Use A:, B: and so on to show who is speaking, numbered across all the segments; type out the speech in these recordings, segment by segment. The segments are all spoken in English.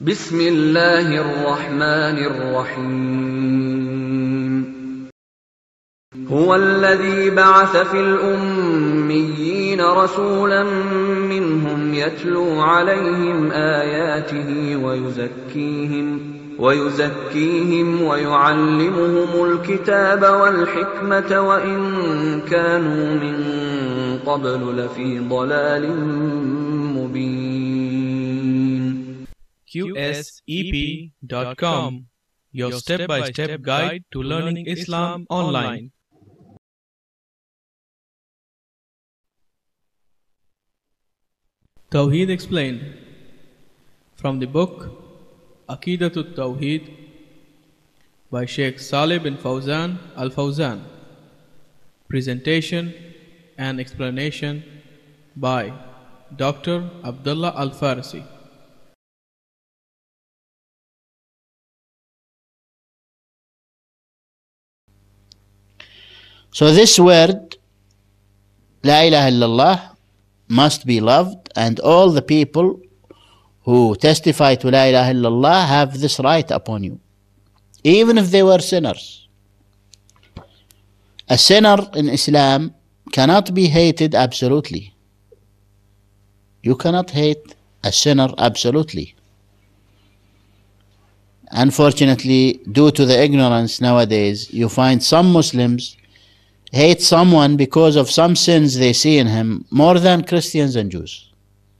A: بسم الله الرحمن الرحيم هو الذي بعث في الأميين رسولا منهم يتلو عليهم آياته ويزكيهم ويزكيهم ويعلمهم الكتاب والحكمة وإن كانوا من قبل لفي ضلال مبين qsep.com, your step by step guide to learning Islam online. Tawheed explained from the book Aqidatul Tawheed by Sheikh Saleh bin Fawzan Al Fawzan. Presentation and explanation by Dr. Abdullah Al Farsi. So this word, La ilaha illallah, must be loved, and all the people who testify to La ilaha illallah have this right upon you, even if they were sinners. A sinner in Islam cannot be hated absolutely. You cannot hate a sinner absolutely. Unfortunately, due to the ignorance nowadays, you find some Muslims hate someone because of some sins they see in him more than Christians and Jews,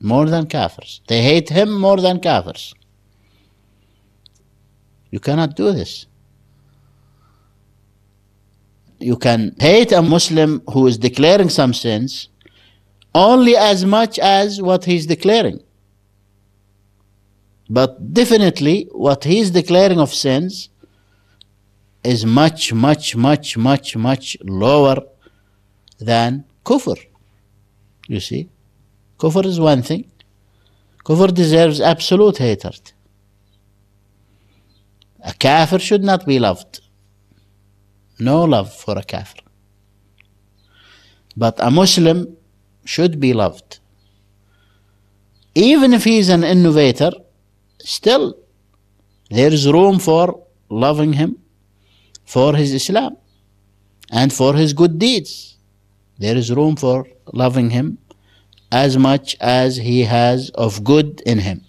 A: more than Kafirs. They hate him more than Kafirs. You cannot do this. You can hate a Muslim who is declaring some sins only as much as what he's declaring. But definitely, what he's declaring of sins is much, much, much, much, much lower than kufr. You see, kufr is one thing. Kufr deserves absolute hatred. A kafir should not be loved. No love for a kafir. But a Muslim should be loved. Even if he is an innovator, still there is room for loving him for his Islam and for his good deeds. There is room for loving him as much as he has of good in him.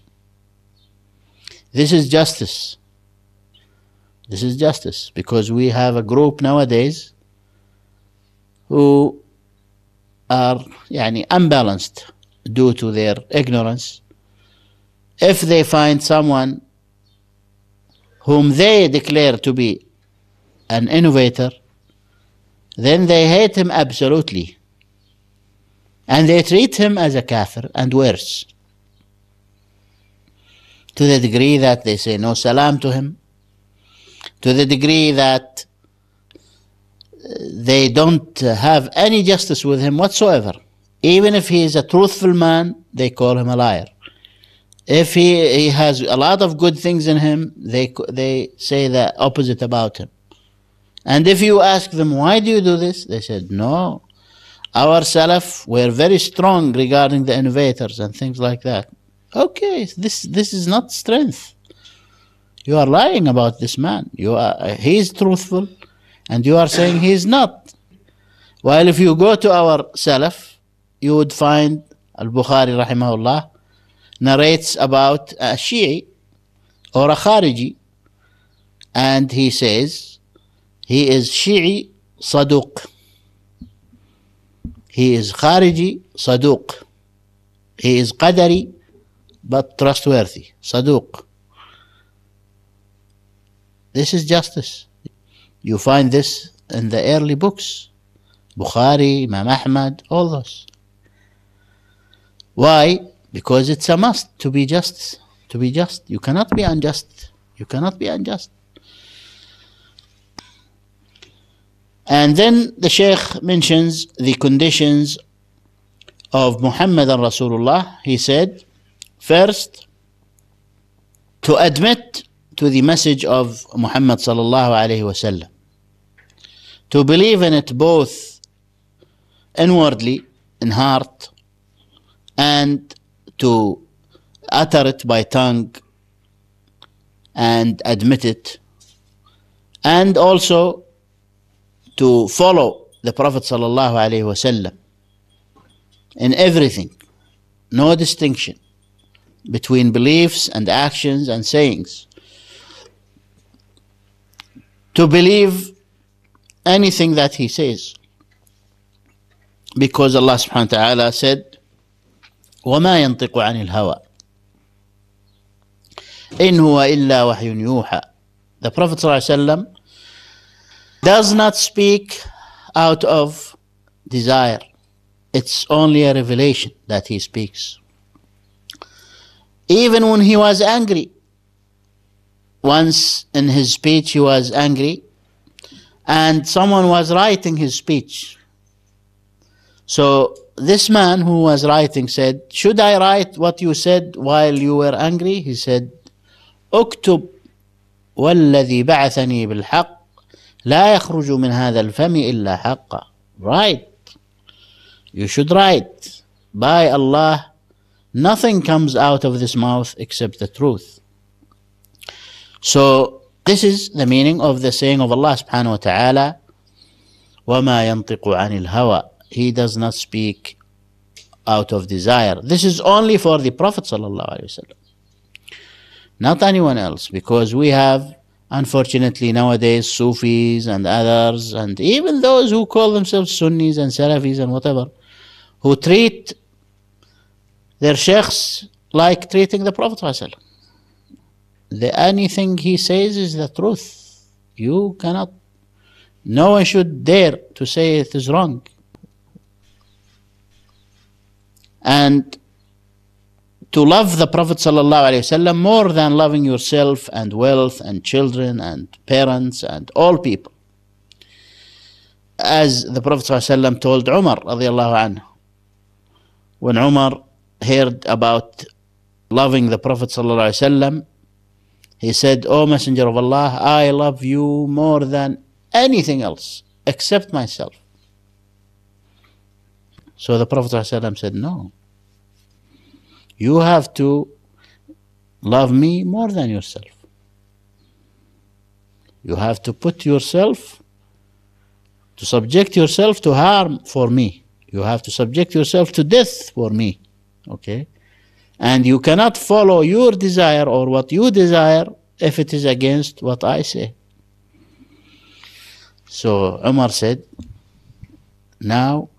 A: This is justice. This is justice because we have a group nowadays who are يعني, unbalanced due to their ignorance. If they find someone whom they declare to be an innovator, then they hate him absolutely. And they treat him as a kafir and worse. To the degree that they say no salam to him, to the degree that uh, they don't have any justice with him whatsoever. Even if he is a truthful man, they call him a liar. If he, he has a lot of good things in him, they, they say the opposite about him. And if you ask them, why do you do this? They said, no. Our Salaf were very strong regarding the innovators and things like that. Okay, this, this is not strength. You are lying about this man. You are, he is truthful and you are saying he is not. While if you go to our Salaf, you would find Al-Bukhari rahimahullah narrates about a Shi'i or a Khariji and he says he is Shi'i Saduq. He is Khariji Saduq. He is Qadari but trustworthy. Saduq. This is justice. You find this in the early books. Bukhari, Imam Ahmad, all those. Why? Because it's a must to be just. To be just. You cannot be unjust. You cannot be unjust. And then the Shaykh mentions the conditions of Muhammad al Rasulullah. He said, first, to admit to the message of Muhammad sallallahu alayhi wasallam, to believe in it both inwardly in heart and to utter it by tongue and admit it, and also to follow the Prophet sallallahu in everything. No distinction between beliefs and actions and sayings. To believe anything that he says. Because Allah subhanahu wa ta'ala said, وَمَا يَنْطِقُ عَنِ الْهَوَىٰ إِنْ هُوَ إِلَّا وَحْيٌ يُوحَىٰ The Prophet sallallahu does not speak out of desire. It's only a revelation that he speaks. Even when he was angry, once in his speech he was angry, and someone was writing his speech. So this man who was writing said, Should I write what you said while you were angry? He said, اكتب والذي بعثني بالحق لا يخرج من هذا الفم إلا حقا right you should write by Allah nothing comes out of this mouth except the truth so this is the meaning of the saying of Allah subhanahu wa ta'ala وَمَا يَنْطِقُ عَنِ الْهَوَى He does not speak out of desire. This is only for the Prophet sallallahu alaihi wasallam, not anyone else, because we have Unfortunately, nowadays, Sufis and others, and even those who call themselves Sunnis and Salafis and whatever, who treat their sheikhs like treating the Prophet. The anything he says is the truth. You cannot, no one should dare to say it is wrong. And to love the Prophet ﷺ more than loving yourself and wealth and children and parents and all people. As the Prophet ﷺ told Umar عنه, when Umar heard about loving the Prophet ﷺ, he said, O Messenger of Allah, I love you more than anything else except myself. So the Prophet ﷺ said, No. You have to love me more than yourself. You have to put yourself, to subject yourself to harm for me. You have to subject yourself to death for me. Okay? And you cannot follow your desire or what you desire if it is against what I say. So Umar said, Now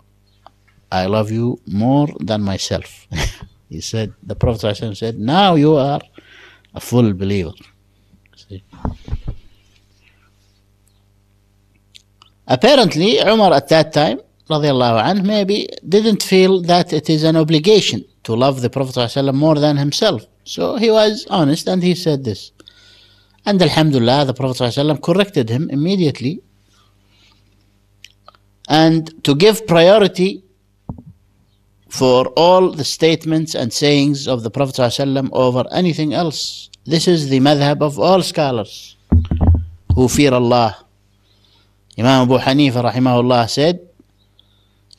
A: I love you more than myself. He said, the Prophet ﷺ said, now you are a full believer. See? Apparently, Umar at that time, radiallahu maybe didn't feel that it is an obligation to love the Prophet ﷺ more than himself. So he was honest and he said this. And Alhamdulillah, the Prophet ﷺ corrected him immediately. And to give priority for all the statements and sayings of the Prophet ﷺ over anything else. This is the madhab of all scholars who fear Allah. Imam Abu Hanifa rahimahullah said,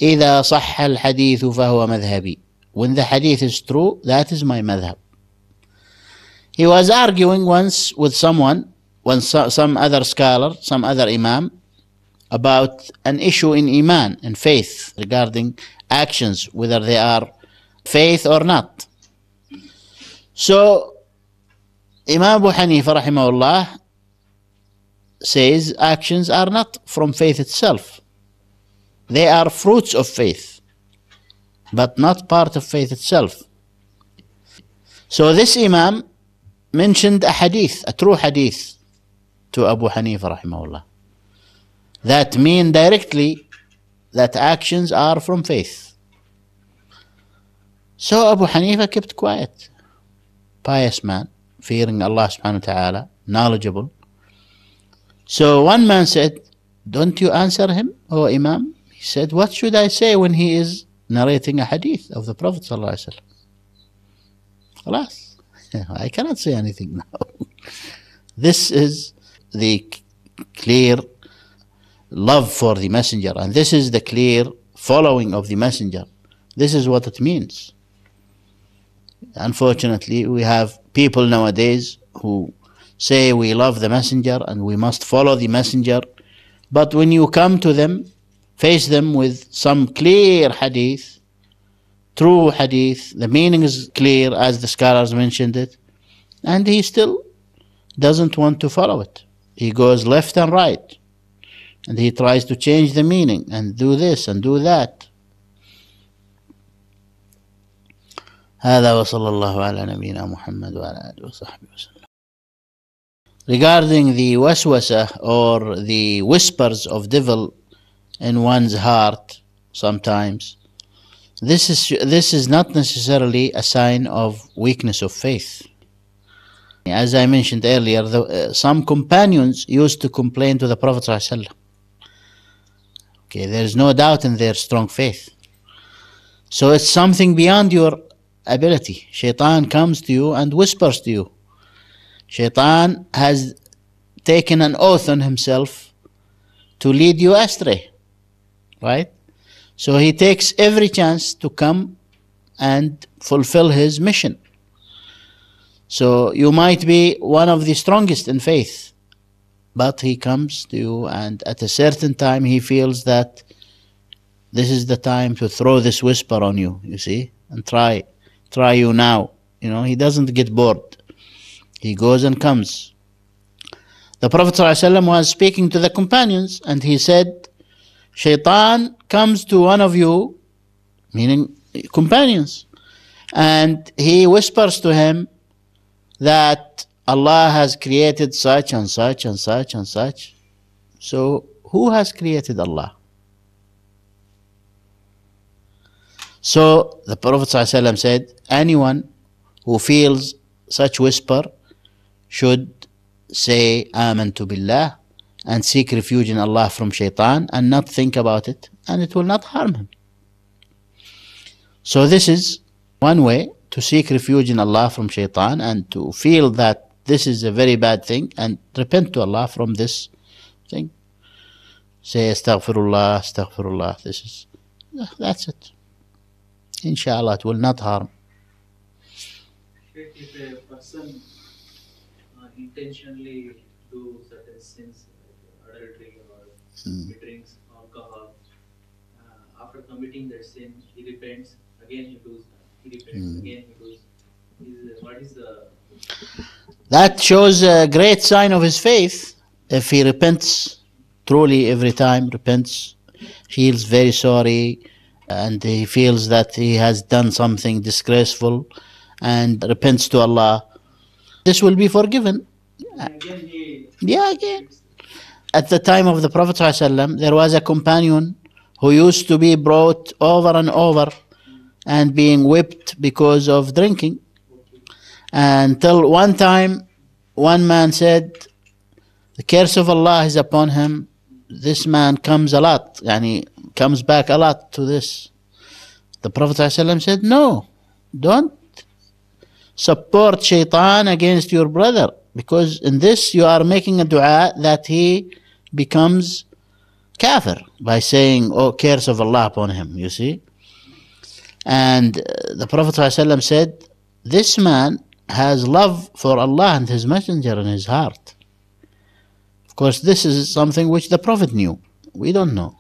A: إِذَا صَحَّ الْحَدِيثُ فَهُوَ مَذْهَبِي When the hadith is true, that is my madhab. He was arguing once with someone, when so, some other scholar, some other imam, about an issue in iman, in faith, regarding actions, whether they are faith or not. So, Imam Abu Hanifa, rahimahullah, says actions are not from faith itself. They are fruits of faith, but not part of faith itself. So this Imam mentioned a hadith, a true hadith to Abu Hanifa rahimahullah. That mean directly that actions are from faith. So Abu Hanifa kept quiet. Pious man, fearing Allah subhanahu wa ta'ala, knowledgeable. So one man said, Don't you answer him, O Imam? He said, What should I say when he is narrating a hadith of the Prophet? Alas, I cannot say anything now. this is the clear love for the messenger and this is the clear following of the messenger this is what it means unfortunately we have people nowadays who say we love the messenger and we must follow the messenger but when you come to them face them with some clear hadith true hadith the meaning is clear as the scholars mentioned it and he still doesn't want to follow it he goes left and right and he tries to change the meaning and do this and do that. هذا وصلى الله على نبينا محمد وعلى آله وصحبه وسلم. Regarding the waswasa or the whispers of devil in one's heart sometimes, this is, this is not necessarily a sign of weakness of faith. As I mentioned earlier, the, uh, some companions used to complain to the Prophet ﷺ Okay, there's no doubt in their strong faith. So it's something beyond your ability. Shaitan comes to you and whispers to you. Shaitan has taken an oath on himself to lead you astray. Right? So he takes every chance to come and fulfill his mission. So you might be one of the strongest in faith, but he comes to you and at a certain time he feels that this is the time to throw this whisper on you you see and try try you now you know he doesn't get bored he goes and comes the prophet ﷺ was speaking to the companions and he said shaitan comes to one of you meaning companions and he whispers to him that Allah has created such and such and such and such. So, who has created Allah? So, the Prophet ﷺ said, anyone who feels such whisper should say to Billah and seek refuge in Allah from shaitan and not think about it and it will not harm him. So this is one way to seek refuge in Allah from shaitan and to feel that this is a very bad thing and repent to Allah from this thing. Say astaghfirullah, astaghfirullah. This is, that's it. Inshallah, it will not harm. If a person uh, intentionally do certain sins, like adultery or mm. he drinks alcohol, uh, after committing that sin, he repents, again he does He repents, mm. again he does that shows a great sign of his faith if he repents truly every time, repents, feels very sorry, and he feels that he has done something disgraceful and repents to Allah. This will be forgiven. Again Yeah, again. At the time of the Prophet ﷺ, there was a companion who used to be brought over and over and being whipped because of drinking until one time one man said the curse of Allah is upon him this man comes a lot and he comes back a lot to this the prophet ﷺ said no don't support shaitan against your brother because in this you are making a dua that he becomes kafir by saying oh curse of Allah upon him you see and uh, the prophet ﷺ said this man has love for Allah and His Messenger in his heart. Of course, this is something which the Prophet knew. We don't know.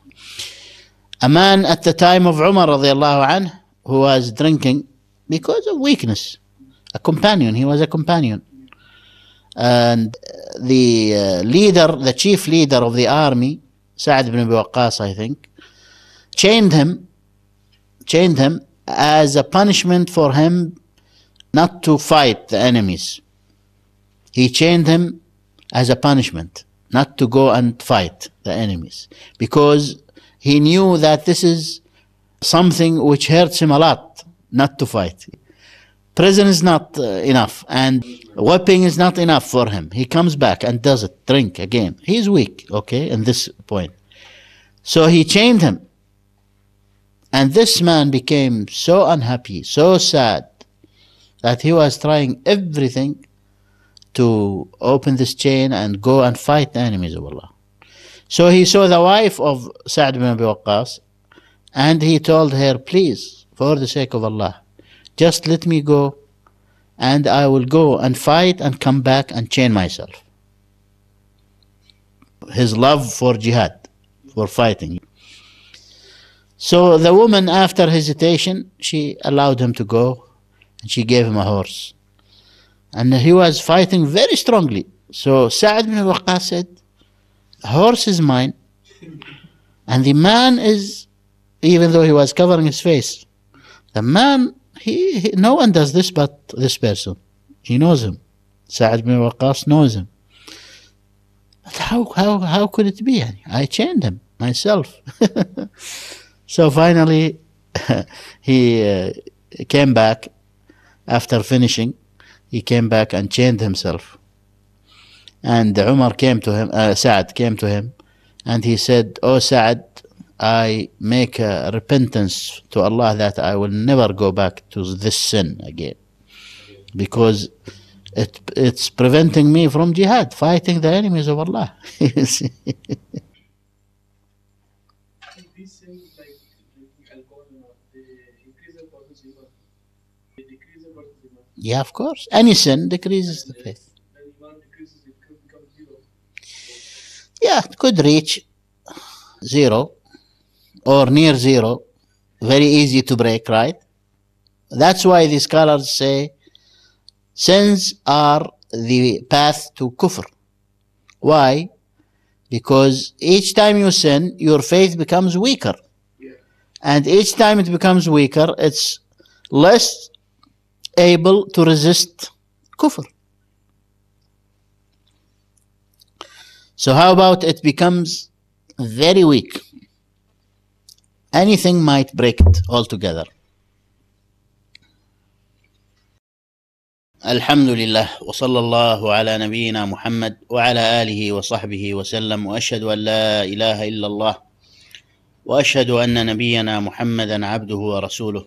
A: A man at the time of Umar radiallahu who was drinking because of weakness, a companion, he was a companion. And the uh, leader, the chief leader of the army, Sa'd ibn Abi Waqqas, I think, chained him, chained him as a punishment for him not to fight the enemies. He chained him as a punishment, not to go and fight the enemies, because he knew that this is something which hurts him a lot, not to fight. Prison is not uh, enough, and whipping is not enough for him. He comes back and does it, drink again. He's weak, okay, in this point. So he chained him. And this man became so unhappy, so sad, that he was trying everything to open this chain and go and fight the enemies of Allah. So he saw the wife of Sa'd bin Abi Waqqas and he told her, Please, for the sake of Allah, just let me go and I will go and fight and come back and chain myself. His love for jihad, for fighting. So the woman, after hesitation, she allowed him to go and she gave him a horse. And he was fighting very strongly. So Saad would bin Waqqas said, horse is mine. And the man is, even though he was covering his face, the man, he, he no one does this but this person. He knows him. Saad would bin Waqqas knows him. But how, how, how could it be? I chained him myself. so finally, he uh, came back after finishing, he came back and chained himself. And Umar came to him, uh, Sa'ad came to him, and he said, "O oh, Sa'ad, I make a repentance to Allah that I will never go back to this sin again, because it, it's preventing me from jihad, fighting the enemies of Allah." Yeah, of course. Any sin decreases the faith. yeah, it could reach zero or near zero. Very easy to break, right? That's why the scholars say sins are the path to kufr. Why? Because each time you sin, your faith becomes weaker. Yeah. And each time it becomes weaker, it's less able to resist kufr. So how about it becomes very weak? Anything might break it altogether. الحمد لله وصلى الله على نبينا محمد وعلى آله وصحبه وسلم وأشهد أن لا إله إلا الله وأشهد أن نبينا محمدا عبده ورسوله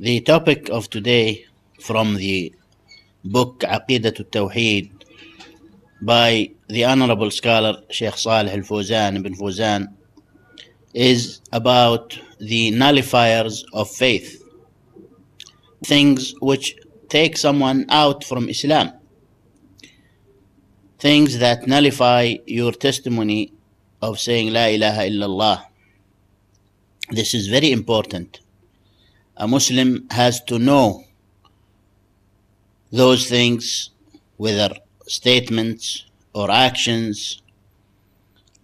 A: The topic of today from the book عقيدة التوحيد by the Honorable Scholar Sheikh Saleh Al Fuzan ibn Fuzan is about the nullifiers of faith, things which take someone out from Islam, things that nullify your testimony of saying La ilaha illallah. This is very important a Muslim has to know those things, whether statements or actions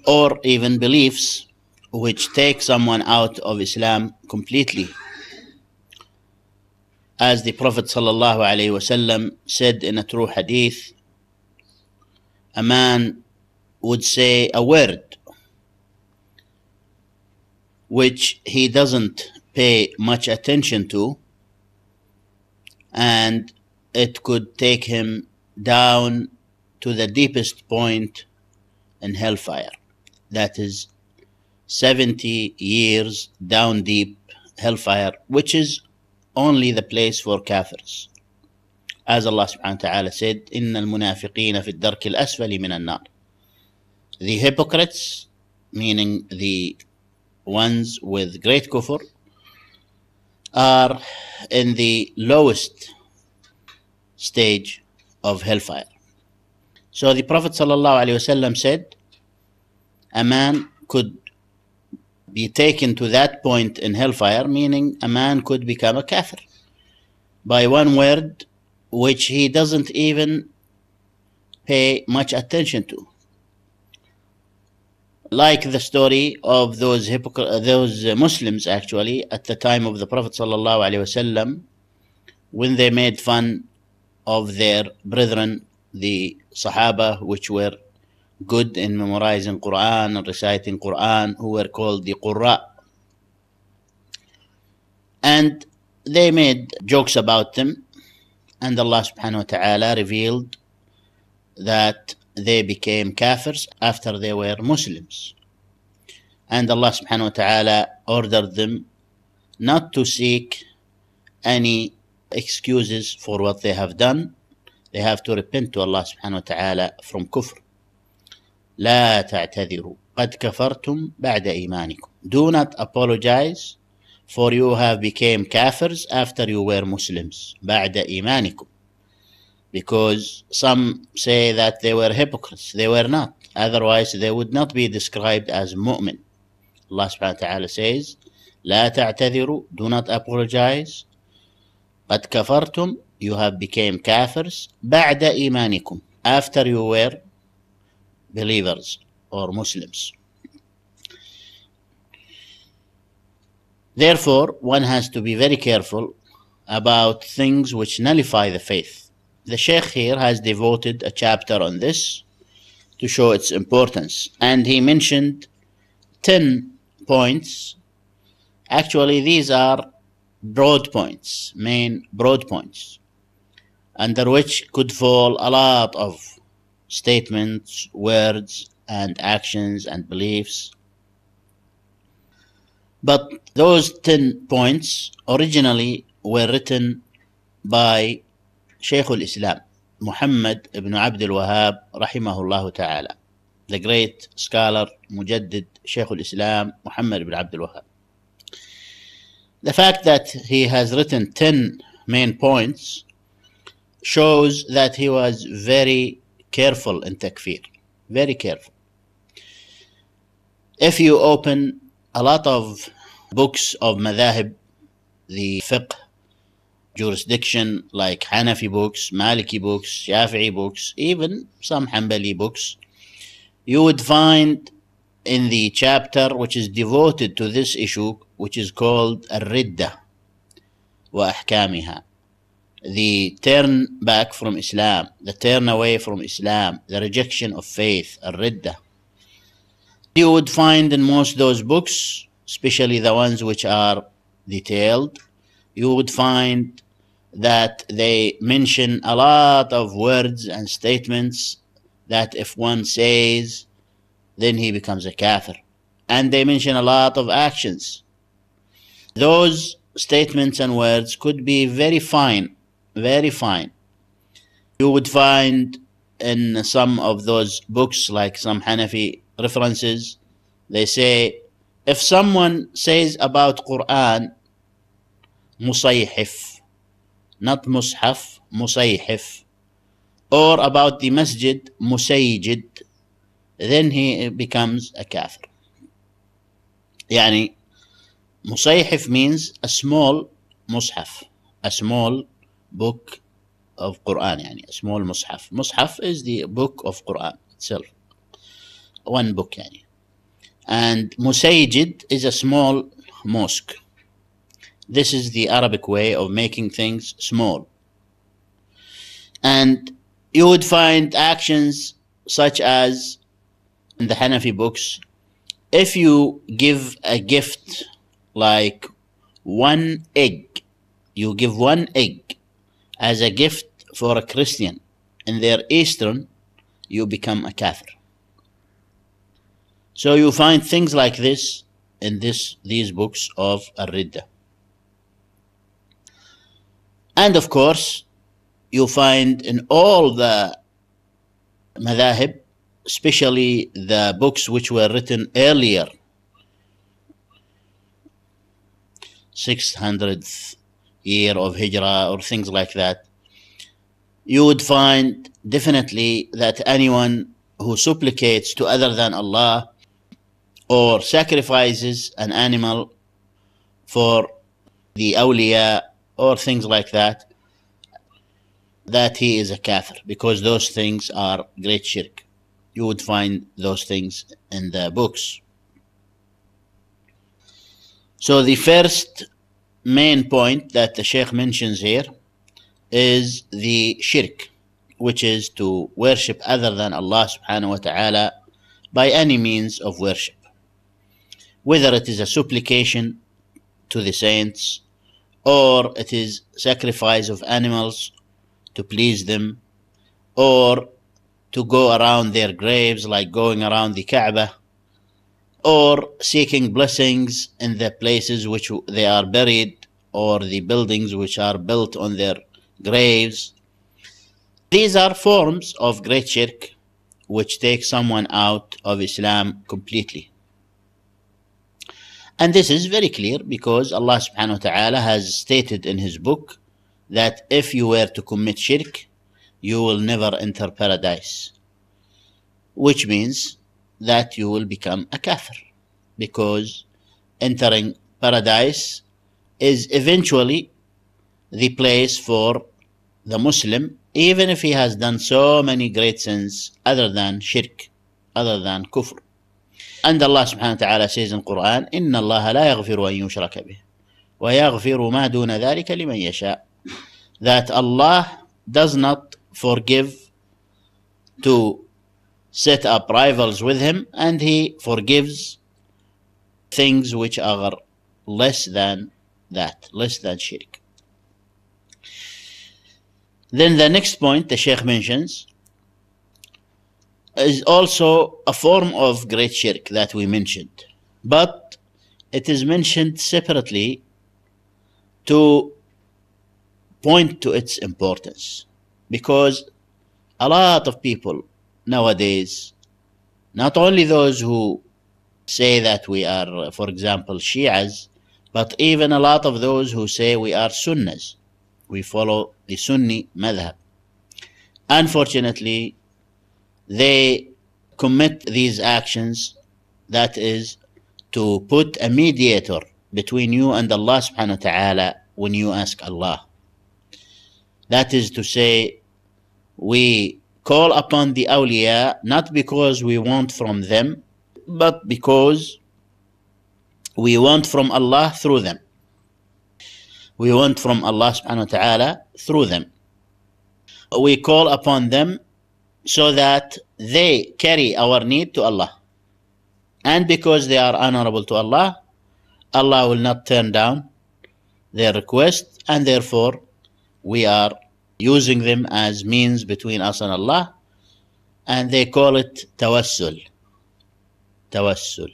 A: or even beliefs, which take someone out of Islam completely. As the Prophet ﷺ said in a true hadith, a man would say a word which he doesn't pay much attention to, and it could take him down to the deepest point in hellfire. That is 70 years down deep hellfire, which is only the place for kafirs. As Allah subhanahu wa ta'ala said, إِنَّ الْمُنَافِقِينَ فِي الدَّرْكِ الْأَسْفَلِ مِنَ النَّارِ The hypocrites, meaning the ones with great kufr, are in the lowest stage of hellfire. So the Prophet ﷺ said, a man could be taken to that point in hellfire, meaning a man could become a kafir by one word which he doesn't even pay much attention to like the story of those hypocrite, uh, those uh, Muslims actually at the time of the Prophet sallallahu alaihi wasallam, when they made fun of their brethren, the Sahaba, which were good in memorizing Quran and reciting Quran, who were called the Qurra. And they made jokes about them, and Allah subhanahu wa ta'ala revealed that they became kafirs after they were Muslims. And Allah subhanahu wa ta'ala ordered them not to seek any excuses for what they have done. They have to repent to Allah subhanahu wa ta'ala from kufr. لا تعتذروا قد كفرتم بعد إيمانكم Do not apologize for you have became kafirs after you were Muslims بعد إيمانكم because some say that they were hypocrites. They were not. Otherwise, they would not be described as mu'min. Allah subhanahu wa ta'ala says, لا تعتذروا, do not apologize. قد كفرتم, you have became kafirs, بعد إيمانكم, after you were believers or Muslims. Therefore, one has to be very careful about things which nullify the faith the Sheikh here has devoted a chapter on this to show its importance. And he mentioned 10 points. Actually, these are broad points, main broad points, under which could fall a lot of statements, words, and actions and beliefs. But those 10 points originally were written by شيخ الإسلام محمد بن عبد الوهاب رحمه الله تعالى The Great Scholar مجدد شيخ الإسلام محمد بن عبد الوهاب The fact that he has written 10 main points shows that he was very careful in takfir very careful if you open a lot of books of madhahib the fiqh jurisdiction like Hanafi books, Maliki books, Shafi'i books, even some Hanbali books, you would find in the chapter which is devoted to this issue, which is called Ridda wa Ahkamiha. The turn back from Islam, the turn away from Islam, the rejection of faith, Ridda. You would find in most those books, especially the ones which are detailed, you would find that they mention a lot of words and statements that if one says, then he becomes a kafir. And they mention a lot of actions. Those statements and words could be very fine, very fine. You would find in some of those books, like some Hanafi references, they say, if someone says about Quran, مصيحف not مصحف مصيحف or about the masjid مسيجد then he becomes a kafir يعني مصيحف means a small مصحف a small book of Quran يعني a small مصحف مصحف is the book of Quran itself one book يعني and مسيجد is a small mosque This is the Arabic way of making things small. And you would find actions such as in the Hanafi books if you give a gift like one egg, you give one egg as a gift for a Christian in their Eastern, you become a Catholic. So you find things like this in this these books of ar and of course, you find in all the madhahib, especially the books which were written earlier, 600th year of Hijrah or things like that, you would find definitely that anyone who supplicates to other than Allah or sacrifices an animal for the awliya or things like that, that he is a kafir because those things are great shirk. You would find those things in the books. So the first main point that the Sheikh mentions here is the shirk, which is to worship other than Allah subhanahu wa ta'ala by any means of worship. Whether it is a supplication to the saints or it is sacrifice of animals to please them, or to go around their graves like going around the Kaaba, or seeking blessings in the places which they are buried or the buildings which are built on their graves. These are forms of great shirk which take someone out of Islam completely. And this is very clear because Allah subhanahu wa ta'ala has stated in his book that if you were to commit shirk, you will never enter paradise. Which means that you will become a kafir because entering paradise is eventually the place for the Muslim, even if he has done so many great sins other than shirk, other than kufr. عند الله سبحانه وتعالى سيز القرآن إن الله لا يغفر أن يشرك به ويغفر ما دون ذلك لمن يشاء that Allah does not forgive to set up rivals with him and he forgives things which are less than that less than shirk then the next point the sheikh mentions is also a form of great shirk that we mentioned, but it is mentioned separately to point to its importance because a lot of people nowadays, not only those who say that we are, for example, Shias, but even a lot of those who say we are Sunnis, we follow the Sunni madhab. Unfortunately, they commit these actions, that is, to put a mediator between you and Allah subhanahu wa ta'ala when you ask Allah. That is to say, we call upon the awliya not because we want from them, but because we want from Allah through them. We want from Allah subhanahu wa ta'ala through them. We call upon them so that they carry our need to Allah. And because they are honorable to Allah, Allah will not turn down their request, and therefore we are using them as means between us and Allah, and they call it tawassul. Tawassul,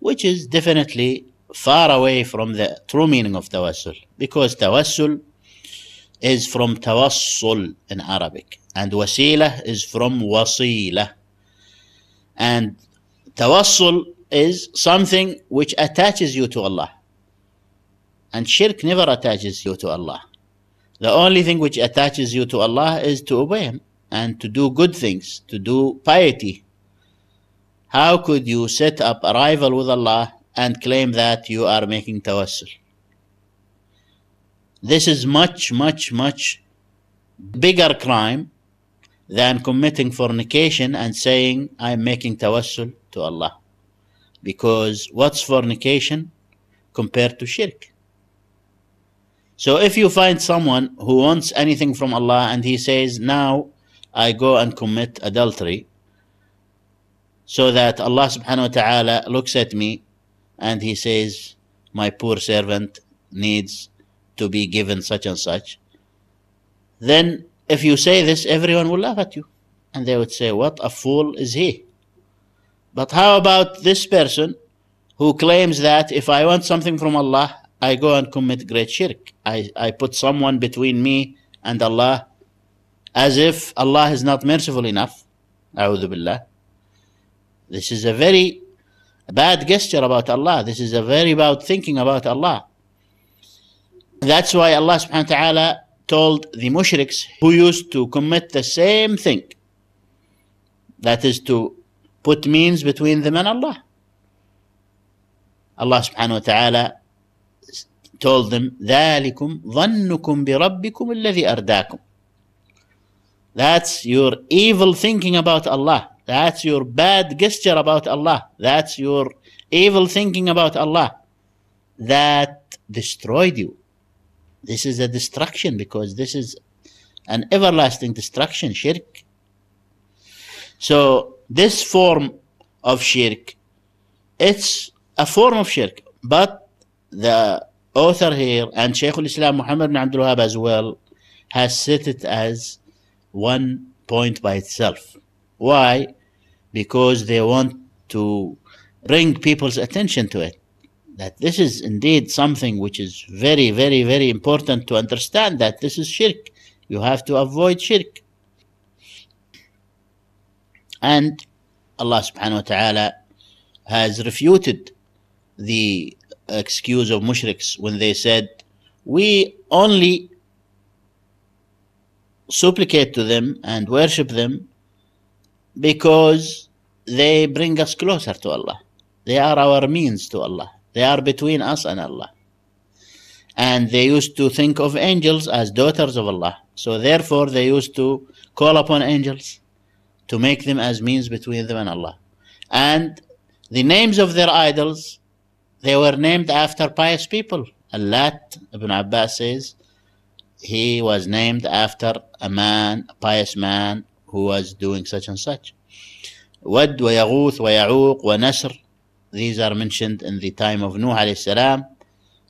A: which is definitely far away from the true meaning of tawassul, because tawassul is from tawassul in Arabic, and wasila is from wasila. And tawassul is something which attaches you to Allah. And shirk never attaches you to Allah. The only thing which attaches you to Allah is to obey Him and to do good things, to do piety. How could you set up a rival with Allah and claim that you are making tawassul? This is much, much, much bigger crime than committing fornication and saying, I'm making tawassul to Allah. Because what's fornication compared to shirk? So if you find someone who wants anything from Allah and he says, Now I go and commit adultery, so that Allah subhanahu wa ta'ala looks at me and he says, My poor servant needs to be given such and such, then if you say this, everyone will laugh at you. And they would say, What a fool is he? But how about this person who claims that if I want something from Allah, I go and commit great shirk? I, I put someone between me and Allah as if Allah is not merciful enough. billah. This is a very bad gesture about Allah. This is a very bad thinking about Allah. That's why Allah subhanahu wa ta'ala told the mushriks who used to commit the same thing. That is to put means between them and Allah. Allah subhanahu wa ta'ala told them, ذَلِكُمْ ظَنُّكُمْ بِرَبِّكُمْ الَّذِي أَرْدَاكُمْ That's your evil thinking about Allah. That's your bad gesture about Allah. That's your evil thinking about Allah. That destroyed you. This is a destruction because this is an everlasting destruction, shirk. So this form of shirk, it's a form of shirk, but the author here and Shaykh al-Islam Muhammad bin Abdul Wahab as well has set it as one point by itself. Why? Because they want to bring people's attention to it that this is indeed something which is very, very, very important to understand that this is shirk. You have to avoid shirk. And Allah subhanahu wa ta'ala has refuted the excuse of mushriks when they said, We only supplicate to them and worship them because they bring us closer to Allah. They are our means to Allah. They are between us and Allah. And they used to think of angels as daughters of Allah. So therefore, they used to call upon angels to make them as means between them and Allah. And the names of their idols, they were named after pious people. Allat, Ibn Abbas says, he was named after a man, a pious man who was doing such and such. Wad ويغوث ويعوق ونسر these are mentioned in the time of Nuh alayhi salam.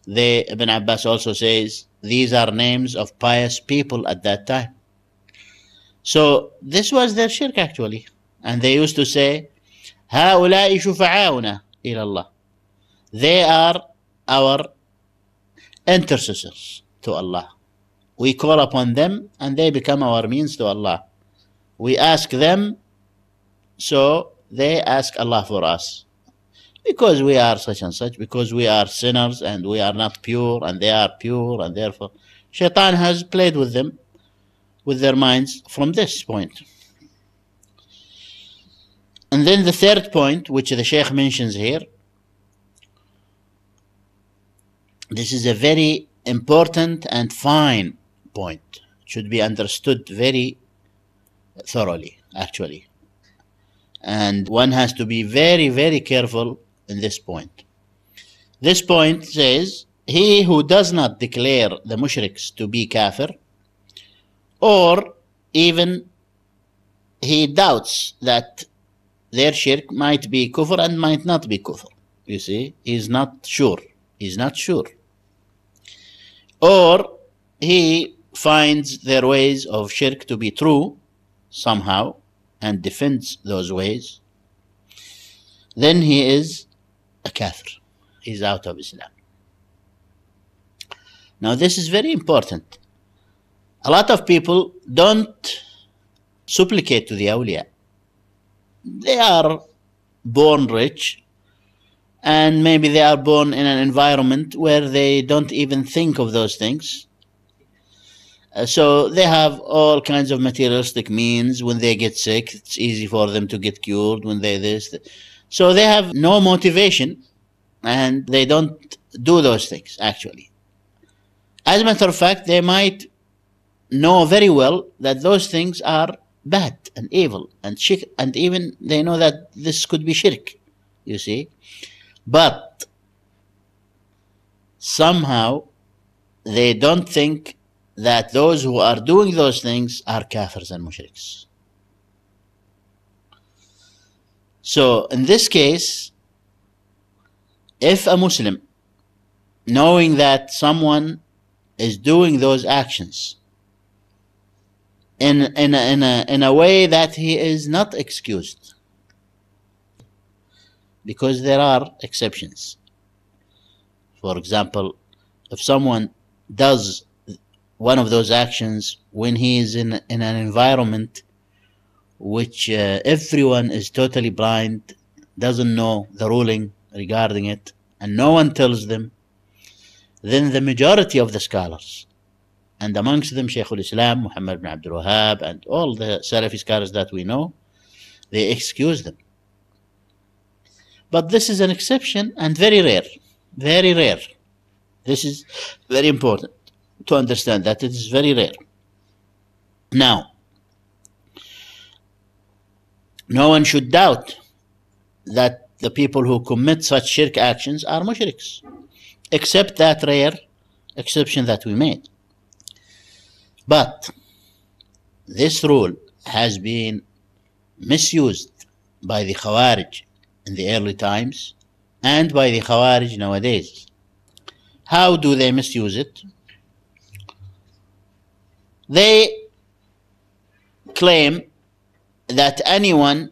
A: They, Ibn Abbas also says, these are names of pious people at that time. So this was their shirk actually. And they used to say, هؤلاء شفعاؤنا إلى الله. They are our intercessors to Allah. We call upon them and they become our means to Allah. We ask them, so they ask Allah for us because we are such and such, because we are sinners and we are not pure and they are pure, and therefore shaitan has played with them, with their minds from this point. And then the third point, which the Sheikh mentions here, this is a very important and fine point, it should be understood very thoroughly, actually. And one has to be very, very careful in this point. This point says, he who does not declare the mushriks to be kafir, or even he doubts that their shirk might be kufr and might not be kufr. You see, he's not sure. He's not sure. Or he finds their ways of shirk to be true somehow and defends those ways. Then he is a kafir. He's out of Islam. Now, this is very important. A lot of people don't supplicate to the awliya. They are born rich, and maybe they are born in an environment where they don't even think of those things. Uh, so they have all kinds of materialistic means. When they get sick, it's easy for them to get cured. When they this, th- so they have no motivation and they don't do those things actually. As a matter of fact, they might know very well that those things are bad and evil and shirk, and even they know that this could be shirk, you see. But somehow they don't think that those who are doing those things are kafirs and mushriks. So in this case, if a Muslim, knowing that someone is doing those actions in, in, a, in, a, in a way that he is not excused, because there are exceptions. For example, if someone does one of those actions when he is in, in an environment which uh, everyone is totally blind, doesn't know the ruling regarding it, and no one tells them, then the majority of the scholars, and amongst them Shaykh al-Islam, Muhammad ibn Abdul Wahab, and all the Salafi scholars that we know, they excuse them. But this is an exception and very rare, very rare. This is very important to understand that it is very rare. Now, no one should doubt that the people who commit such shirk actions are mushriks, except that rare exception that we made. But this rule has been misused by the Khawarij in the early times and by the Khawarij nowadays. How do they misuse it? They claim that anyone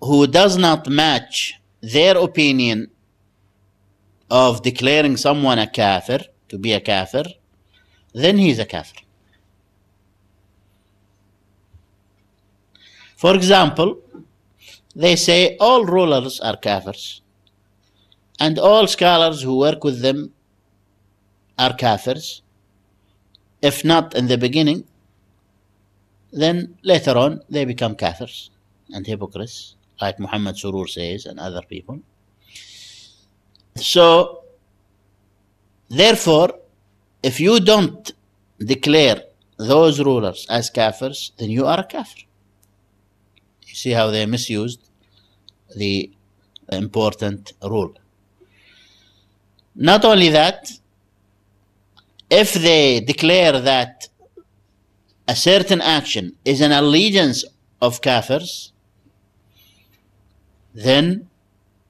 A: who does not match their opinion of declaring someone a kafir to be a kafir, then he's a kafir. For example, they say all rulers are kafirs and all scholars who work with them are kafirs, if not in the beginning, then later on, they become kafirs and hypocrites, like Muhammad Surur says and other people. So, therefore, if you don't declare those rulers as kafirs, then you are a kafir. You see how they misused the important rule. Not only that, if they declare that a certain action is an allegiance of kafirs, then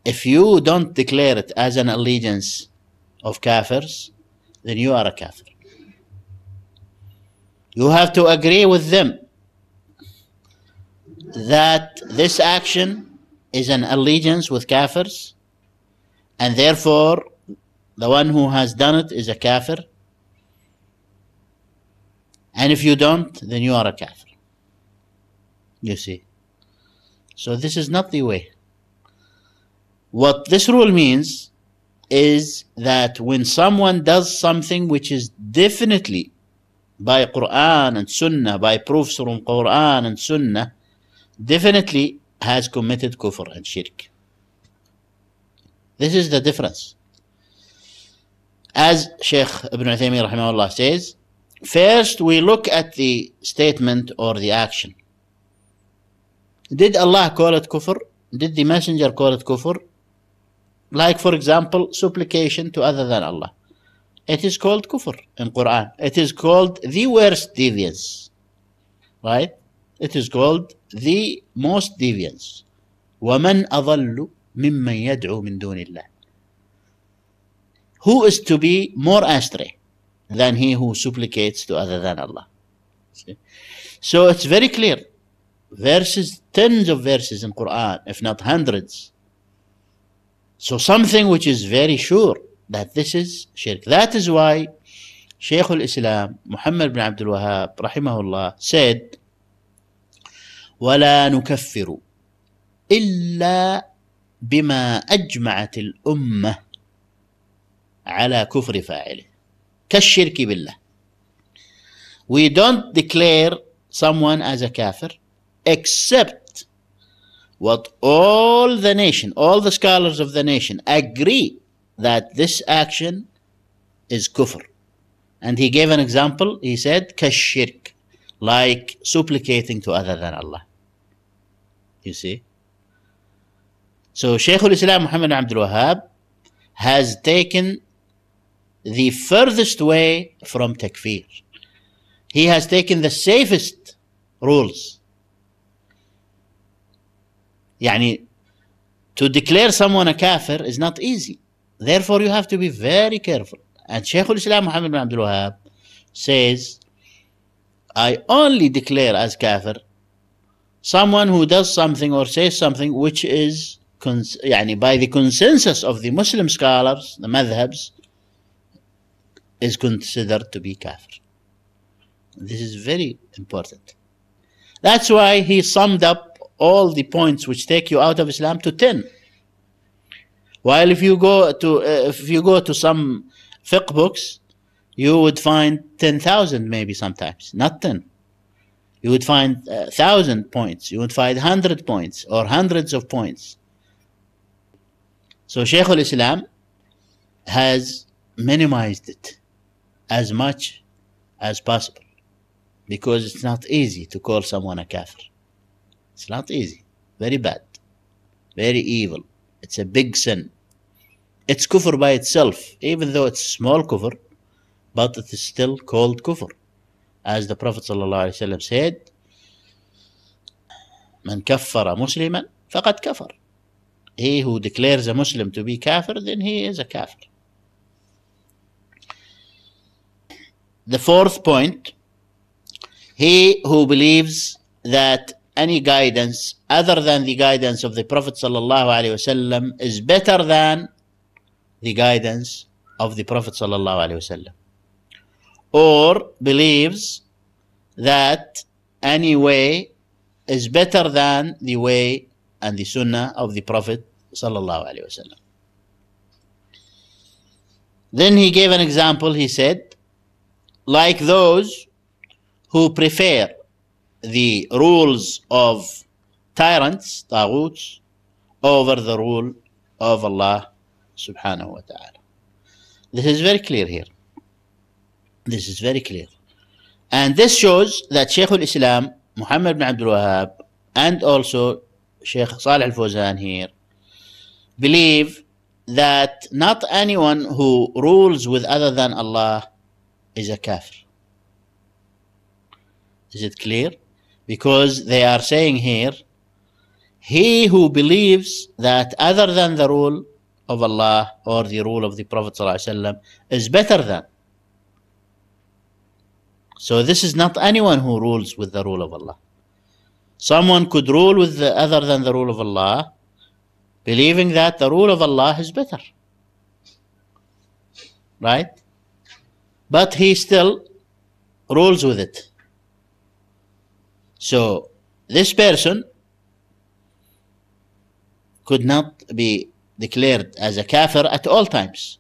A: if you don't declare it as an allegiance of kafirs, then you are a kafir. You have to agree with them that this action is an allegiance with kafirs, and therefore the one who has done it is a kafir, and if you don't, then you are a kafir. You see. So this is not the way. What this rule means is that when someone does something which is definitely by Quran and Sunnah, by proofs from Quran and Sunnah, definitely has committed kufr and shirk. This is the difference. As Sheikh Ibn Uthaymeen rahimahullah says, First, we look at the statement or the action. Did Allah call it kufr? Did the Messenger call it kufr? Like, for example, supplication to other than Allah. It is called kufr in Quran. It is called the worst deviance. Right? It is called the most deviance. وَمَنْ مِمَّنْ يَدْعُو مِنْ دُونِ اللَّهِ Who is to be more astray? than he who supplicates to other than Allah. See? So it's very clear. Verses, tens of verses in Quran, if not hundreds. So something which is very sure that this is shirk. That is why Shaykh al-Islam Muhammad bin Abdul Wahab rahimahullah said ولا نكفر إلا بما أجمعت الأمة على كفر فاعله كالشرك بالله we don't declare someone as a kafir except what all the nation all the scholars of the nation agree that this action is kufr and he gave an example he said kashirk like supplicating to other than allah you see so shaykh al-islam muhammad abdul wahhab has taken the furthest way from takfir. He has taken the safest rules. يعني to declare someone a kafir is not easy. Therefore, you have to be very careful. And Shaykh al-Islam Muhammad bin Abdul Wahab says, I only declare as kafir someone who does something or says something which is cons- يعني by the consensus of the Muslim scholars, the madhabs, is considered to be kafir. This is very important. That's why he summed up all the points which take you out of Islam to 10. While if you go to uh, if you go to some fiqh books, you would find 10,000 maybe sometimes, not 10. You would find 1,000 uh, points, you would find 100 points or hundreds of points. So Shaykh al-Islam has minimized it as much as possible because it's not easy to call someone a kafir. It's not easy. Very bad. Very evil. It's a big sin. It's kufr by itself, even though it's small kufr, but it is still called kufr. As the Prophet ﷺ said, من كفر مسلما فقد كفر. He who declares a Muslim to be kafir, then he is a kafir. The fourth point he who believes that any guidance other than the guidance of the Prophet wasallam is better than the guidance of the Prophet wasallam or believes that any way is better than the way and the sunnah of the Prophet sallallahu alaihi wasallam. Then he gave an example. He said, like those who prefer the rules of tyrants, tawuts, over the rule of Allah subhanahu wa ta'ala. This is very clear here. This is very clear. And this shows that Shaykh al-Islam, Muhammad ibn Abdul Wahab, and also Shaykh Saleh al-Fawzan here, believe that not anyone who rules with other than Allah is a kafir. Is it clear? Because they are saying here, he who believes that other than the rule of Allah or the rule of the Prophet ﷺ is better than. So this is not anyone who rules with the rule of Allah. Someone could rule with the other than the rule of Allah, believing that the rule of Allah is better. Right? but he still rules with it. So this person could not be declared as a kafir at all times.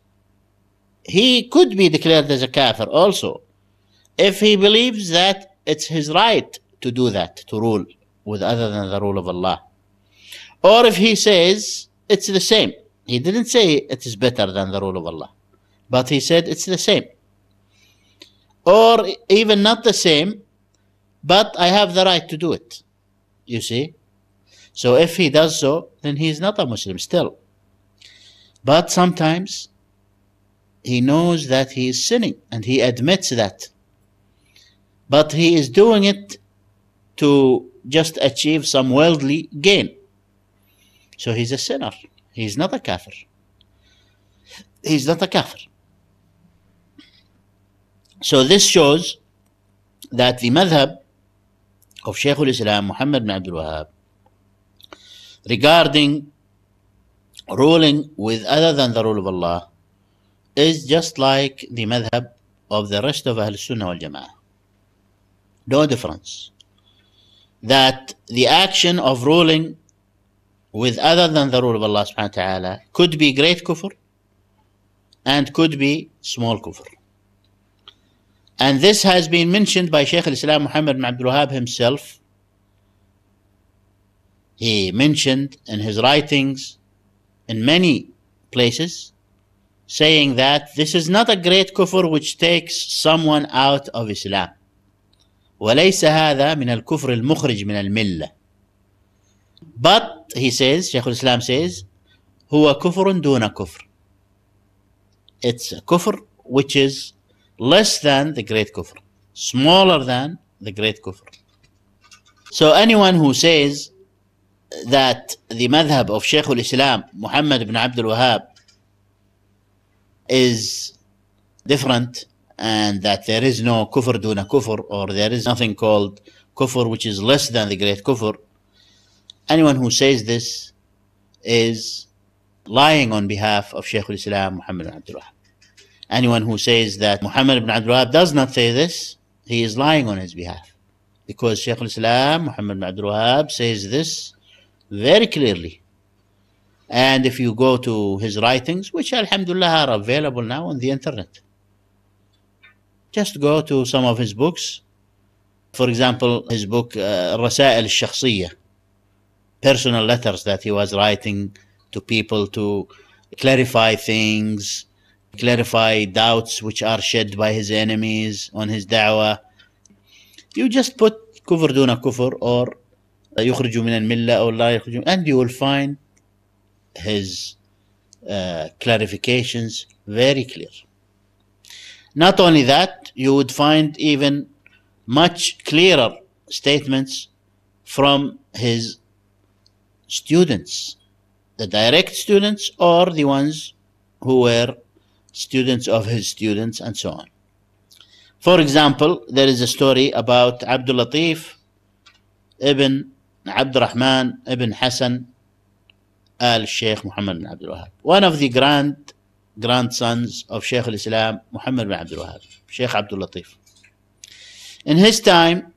A: He could be declared as a kafir also if he believes that it's his right to do that, to rule with other than the rule of Allah. Or if he says it's the same. He didn't say it is better than the rule of Allah, but he said it's the same or even not the same, but I have the right to do it. You see? So if he does so, then he is not a Muslim still. But sometimes he knows that he is sinning and he admits that. But he is doing it to just achieve some worldly gain. So he's a sinner. He's not a kafir. He's not a kafir. So this shows that the madhab of Shaykh al-Islam Muhammad bin Abdul Wahab regarding ruling with other than the rule of Allah is just like the madhab of the rest of Ahl Sunnah wal Jama'ah. No difference. That the action of ruling with other than the rule of Allah subhanahu wa ta'ala could be great kufr and could be small kufr. And this has been mentioned by Shaykh al-Islam Muhammad ibn Abdul Wahab himself. He mentioned in his writings in many places saying that this is not a great kufr which takes someone out of Islam. وليس هذا من الكفر المخرج من الملة. But he says, Shaykh al-Islam says, هو كفر دون كفر. It's a kufr which is less than the great kufr, smaller than the great kufr. So anyone who says that the madhab of Shaykh al-Islam Muhammad ibn Abdul Wahab is different and that there is no kufr duna kufr or there is nothing called kufr which is less than the great kufr anyone who says this is lying on behalf of Shaykh al-Islam Muhammad ibn Abdul Wahab anyone who says that Muhammad ibn Abdul does not say this, he is lying on his behalf. Because Shaykh al-Islam, Muhammad ibn Abdul says this very clearly. And if you go to his writings, which alhamdulillah are available now on the internet, just go to some of his books. For example, his book, uh, al-Shakhsiyah, personal letters that he was writing to people to clarify things, clarify doubts which are shed by his enemies on his da'wah. You just put kufr duna kufr or يخرج من الملة أو لا يخرج and you will find his uh, clarifications very clear. Not only that, you would find even much clearer statements from his students, the direct students or the ones who were students of his students, and so on. For example, there is a story about Abdul Latif ibn Abdurrahman ibn Hassan al Sheikh Muhammad bin Abdul Wahab, one of the grand grandsons of Sheikh al Islam Muhammad bin Abdul Wahab, Sheikh Abdul Latif. In his time,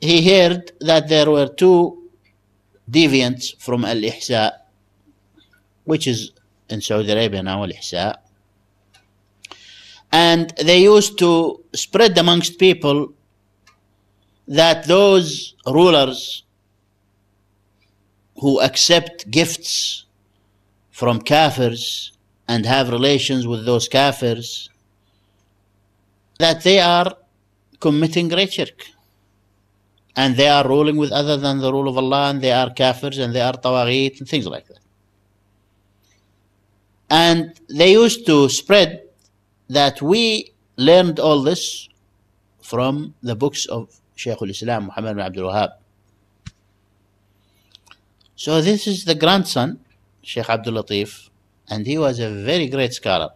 A: he heard that there were two deviants from Al Ihsa, which is in Saudi Arabia now, And they used to spread amongst people that those rulers who accept gifts from kafirs and have relations with those kafirs, that they are committing great shirk. And they are ruling with other than the rule of Allah, and they are kafirs, and they are tawaghit, and things like that. And they used to spread that we learned all this from the books of Shaykh al-Islam Muhammad bin Abdul Wahab. So this is the grandson, Sheikh Abdul Latif, and he was a very great scholar.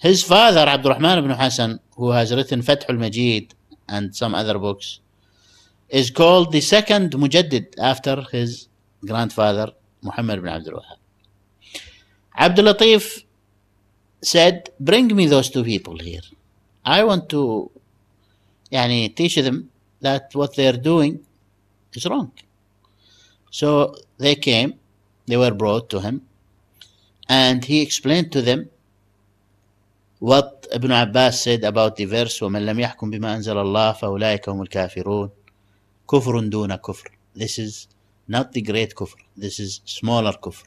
A: His father, Abdul Rahman ibn Hassan, who has written Fath al-Majid and some other books, is called the second Mujaddid after his grandfather, Muhammad ibn Abdul Wahab. Abdul Latif said, Bring me those two people here. I want to yani, teach them that what they're doing is wrong. So they came, they were brought to him, and he explained to them what Ibn Abbas said about the verse وَمَنْ لَمْ يَحْكُمْ بِمَا أَنزَلَ اللَّهُ فَأُولَٰئِكَ الْكَافِرُونَ كُفْرٌ دُونَ كُفْرٍ This is not the great kufr, this is smaller kufr.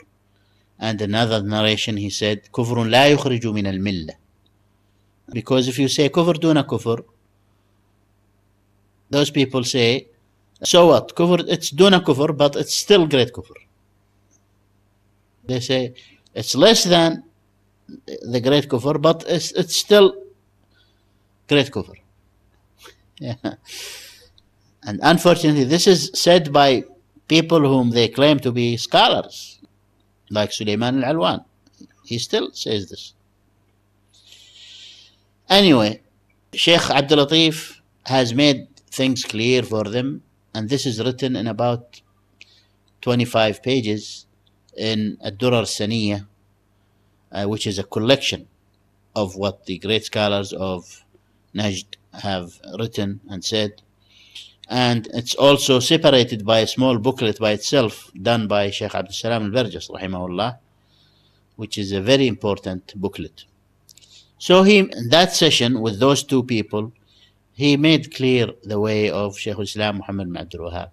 A: And another narration, he said, كفر لا يخرج من الملة. Because if you say كفر دون كفر, those people say, so what? Kufr, it's duna kufr, but it's still great kufr. They say it's less than the great kufr, but it's, it's still great kufr. Yeah. And unfortunately, this is said by people whom they claim to be scholars like Suleiman al-Alwan. He still says this. Anyway, Sheikh Abdul Latif has made things clear for them, and this is written in about 25 pages in Ad-Durar Saniya, uh, which is a collection of what the great scholars of Najd have written and said and it's also separated by a small booklet by itself done by Sheikh Abdul Salam al-Barjas rahimahullah which is a very important booklet so he in that session with those two people he made clear the way of Sheikh Islam Muhammad Abdul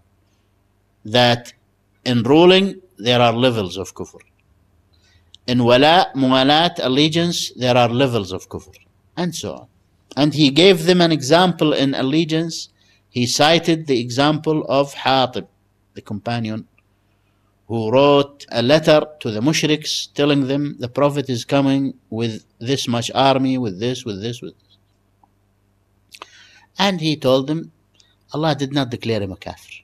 A: that in ruling there are levels of kufr in wala muwalat allegiance there are levels of kufr and so on and he gave them an example in allegiance he cited the example of Hatib, the companion, who wrote a letter to the mushriks telling them the Prophet is coming with this much army, with this, with this, with this. And he told them Allah did not declare him a kafir.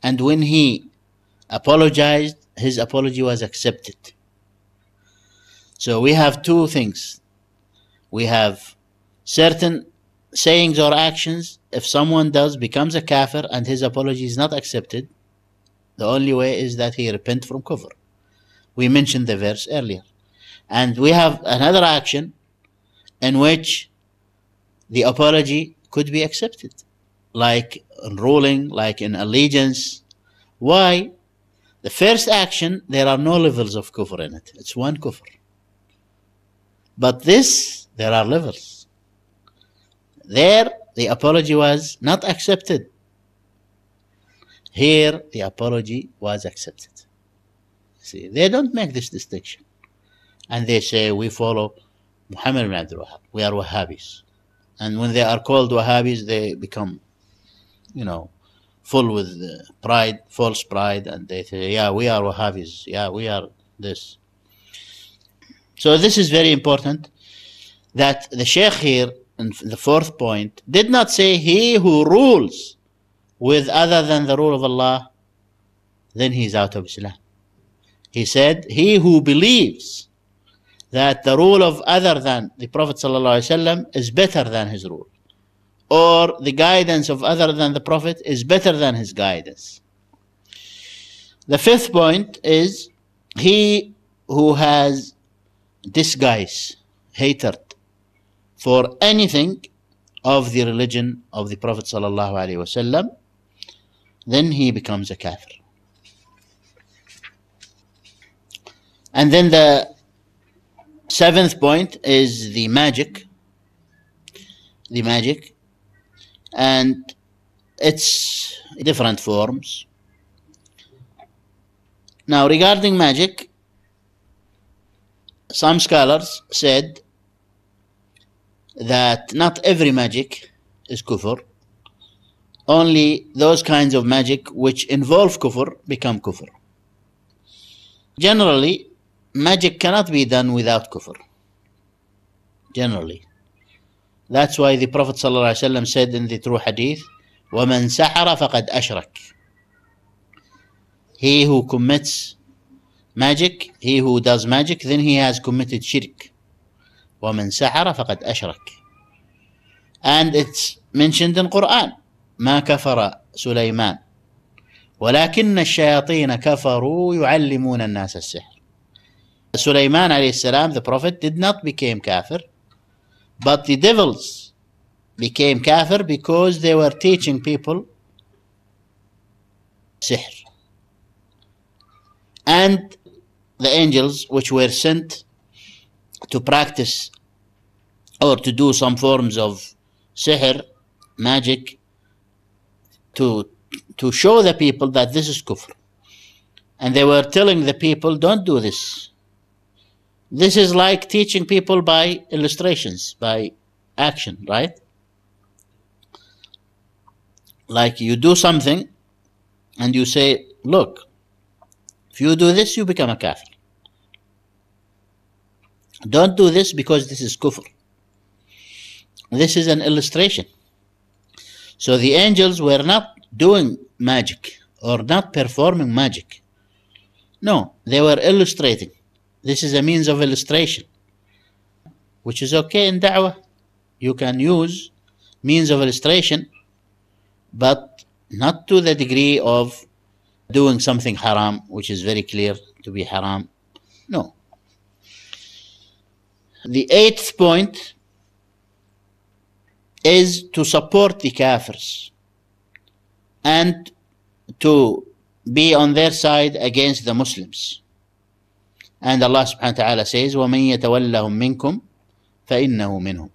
A: And when he apologized, his apology was accepted. So we have two things. We have certain sayings or actions if someone does becomes a kafir and his apology is not accepted, the only way is that he repent from kufr. We mentioned the verse earlier. And we have another action in which the apology could be accepted, like in ruling, like in allegiance. Why? The first action, there are no levels of kufr in it. It's one kufr. But this, there are levels. There, the apology was not accepted. Here, the apology was accepted. See, they don't make this distinction. And they say, we follow Muhammad ibn Abdul Wahab. We are Wahhabis. And when they are called Wahhabis, they become, you know, full with uh, pride, false pride, and they say, yeah, we are Wahhabis. Yeah, we are this. So this is very important that the Sheikh here and the fourth point, did not say he who rules with other than the rule of Allah, then he is out of Islam. He said, he who believes that the rule of other than the Prophet is better than his rule, or the guidance of other than the Prophet is better than his guidance. The fifth point is he who has disguise, hatred, for anything of the religion of the Prophet sallallahu alaihi wasallam, then he becomes a kafir. And then the seventh point is the magic. The magic. And its different forms. Now, regarding magic, some scholars said that not every magic is kufr. Only those kinds of magic which involve kufr become kufr. Generally, magic cannot be done without kufr. Generally. That's why the Prophet ﷺ said in the true hadith, وَمَنْ سَحَرَ فَقَدْ أَشْرَكَ He who commits magic, he who does magic, then he has committed shirk. ومن سحر فقد أشرك and it's mentioned in Quran ما كفر سليمان ولكن الشياطين كفروا يعلمون الناس السحر سليمان عليه السلام the prophet did not became kafir but the devils became kafir because they were teaching people سحر and the angels which were sent to practice or to do some forms of sihr, magic, to, to show the people that this is kufr. And they were telling the people, don't do this. This is like teaching people by illustrations, by action, right? Like you do something and you say, look, if you do this, you become a kafir. Don't do this because this is kufr. This is an illustration. So the angels were not doing magic or not performing magic. No, they were illustrating. This is a means of illustration, which is okay in da'wah. You can use means of illustration, but not to the degree of doing something haram, which is very clear to be haram. No, the eighth point is to support the Kafirs and to be on their side against the Muslims. And Allah subhanahu wa ta'ala says, وَمَن يَتَوَلَّهُم مِّنكُمْ فَإِنَّهُ مِنْهُمْ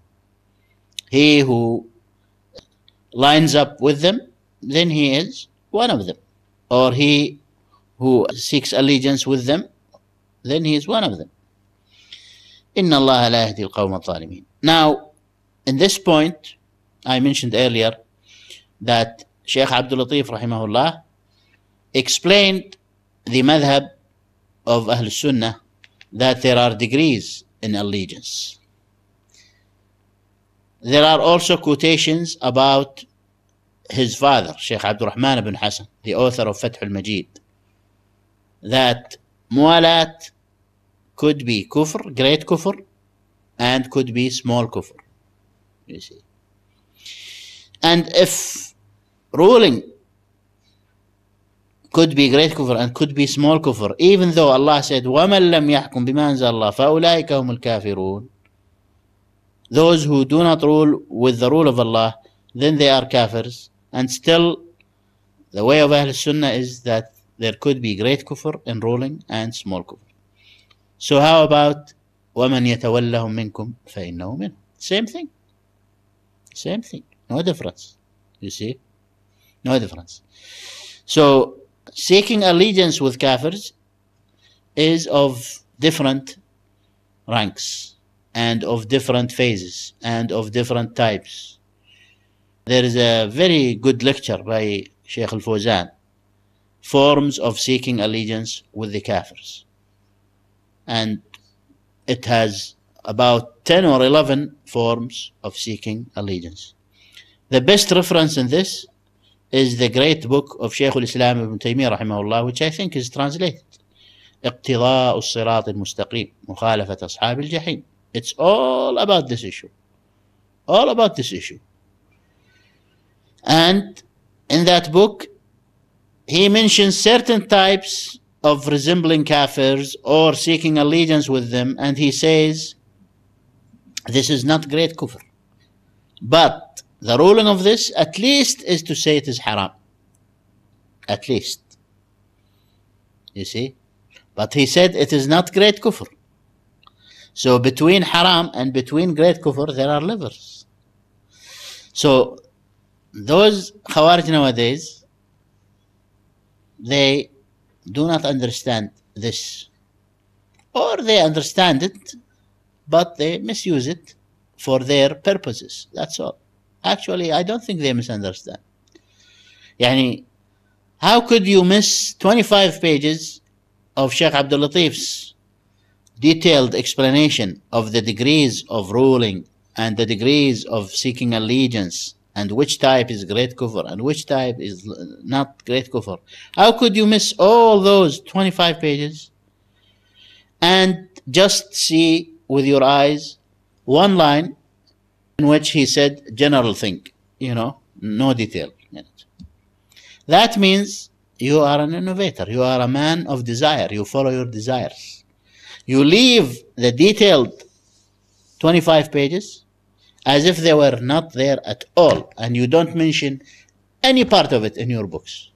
A: He who lines up with them, then he is one of them. Or he who seeks allegiance with them, then he is one of them. إن الله لا يهدي القوم الظالمين. Now, in this point, I mentioned earlier that Sheikh Abdul Latif الله explained the madhab of Ahl Sunnah that there are degrees in allegiance. There are also quotations about his father, Sheikh Abdul Rahman ibn Hassan, the author of Fath Majid, that Mualat could be kufr, great kufr, and could be small kufr. You see. And if ruling could be great kufr and could be small kufr, even though Allah said, وَمَن لَمْ يَحْكُم بِمَا أَنزَلَ اللَّهُ فَأُولَٰئِكَ هُمُ الْكَافِرُونَ Those who do not rule with the rule of Allah, then they are kafirs. And still, the way of Ahl Sunnah is that there could be great kufr in ruling and small kufr. So how about وَمَنْ يَتَوَلَّهُمْ مِنْكُمْ فَإِنَّهُ مِنْهُ Same thing. Same thing. No difference. You see? No difference. So seeking allegiance with kafirs is of different ranks and of different phases and of different types. There is a very good lecture by Sheikh Al Fawzan, Forms of Seeking Allegiance with the Kafirs and it has about 10 or 11 forms of seeking allegiance. The best reference in this is the great book of Shaykh al-Islam ibn Taymiyyah rahimahullah, which I think is translated. اقتضاء الصراط المستقيم مخالفة أصحاب الجحيم It's all about this issue. All about this issue. And in that book, he mentions certain types of resembling kafirs or seeking allegiance with them, and he says this is not great kufr. But the ruling of this, at least, is to say it is haram. At least. You see? But he said it is not great kufr. So between haram and between great kufr, there are levels. So those Khawarij nowadays, they do not understand this. Or they understand it, but they misuse it for their purposes. That's all. Actually, I don't think they misunderstand. يعني how could you miss 25 pages of Sheikh Abdul Latif's detailed explanation of the degrees of ruling and the degrees of seeking allegiance and which type is great cover and which type is not great cover. How could you miss all those 25 pages and just see with your eyes one line in which he said general thing, you know, no detail in it. That means you are an innovator. You are a man of desire. You follow your desires. You leave the detailed 25 pages as if they were not there at all, and you don't mention any part of it in your books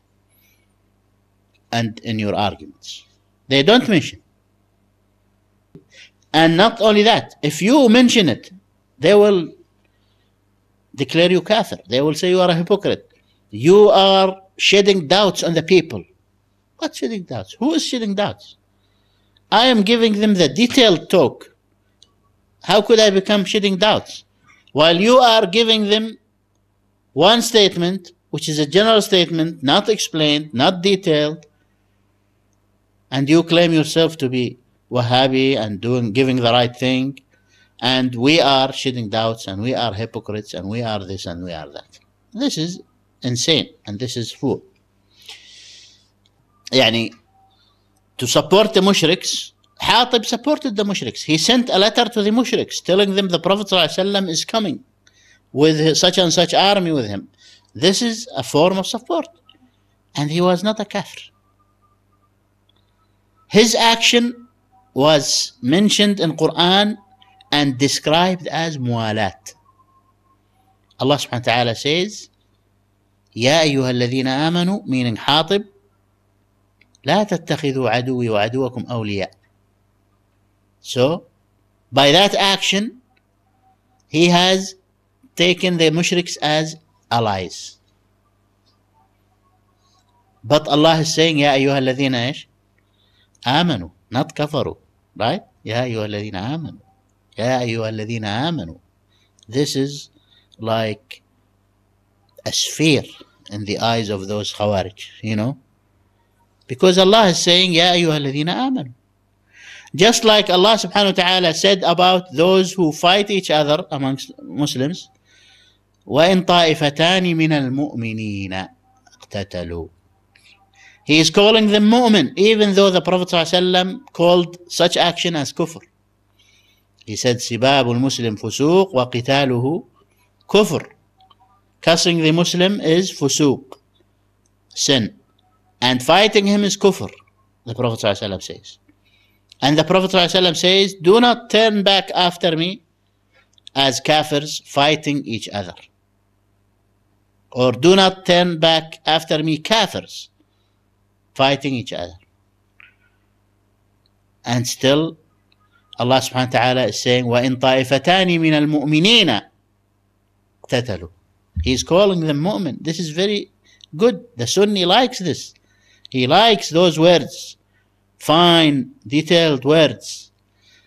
A: and in your arguments. They don't mention. And not only that, if you mention it, they will declare you kafir. They will say you are a hypocrite. You are shedding doubts on the people. What shedding doubts? Who is shedding doubts? I am giving them the detailed talk. How could I become shedding doubts? while you are giving them one statement, which is a general statement, not explained, not detailed, and you claim yourself to be Wahhabi and doing giving the right thing, and we are shedding doubts and we are hypocrites and we are this and we are that. This is insane and this is fool. يعني to support the mushriks Hatib supported the mushriks. He sent a letter to the mushriks telling them the Prophet ﷺ is coming with such and such army with him. This is a form of support. And he was not a kafir. His action was mentioned in Quran and described as mualat. Allah subhanahu wa ta'ala says, يا أيها amanu meaning حاطب لا تتخذوا عدوي وعدوكم أولياء so, by that action, he has taken the mushriks as allies. But Allah is saying, "Ya ayyuha الذين إيش؟ آمنوا, not kafaru, right? "Ya ayyuha الذين آمنوا. Ya ayyuha الذين آمنوا. This is like a sphere in the eyes of those Khawarij, you know? Because Allah is saying, "Ya ayyuha الذين آمنوا. Just like Allah subhanahu wa ta'ala said about those who fight each other amongst Muslims, وَإِن طَائِفَتَانِ مِنَ الْمُؤْمِنِينَ اقْتَتَلُوا He is calling them mu'min, even though the Prophet ﷺ called such action as kufr. He said, سِبَابُ الْمُسْلِمْ فُسُوقٌ وَقِتَالُهُ كُفْرٌ. Cussing the Muslim is fusuq, sin. And fighting him is kufr, the Prophet ﷺ says. And the Prophet ﷺ says, Do not turn back after me as kafirs fighting each other. Or do not turn back after me kafirs fighting each other. And still, Allah subhanahu wa ta'ala is saying, وَإِن طَائِفَتَانِ مِنَ الْمُؤْمِنِينَ اقْتَتَلُوا He's calling them mu'min. This is very good. The Sunni likes this. He likes those words fine, detailed words.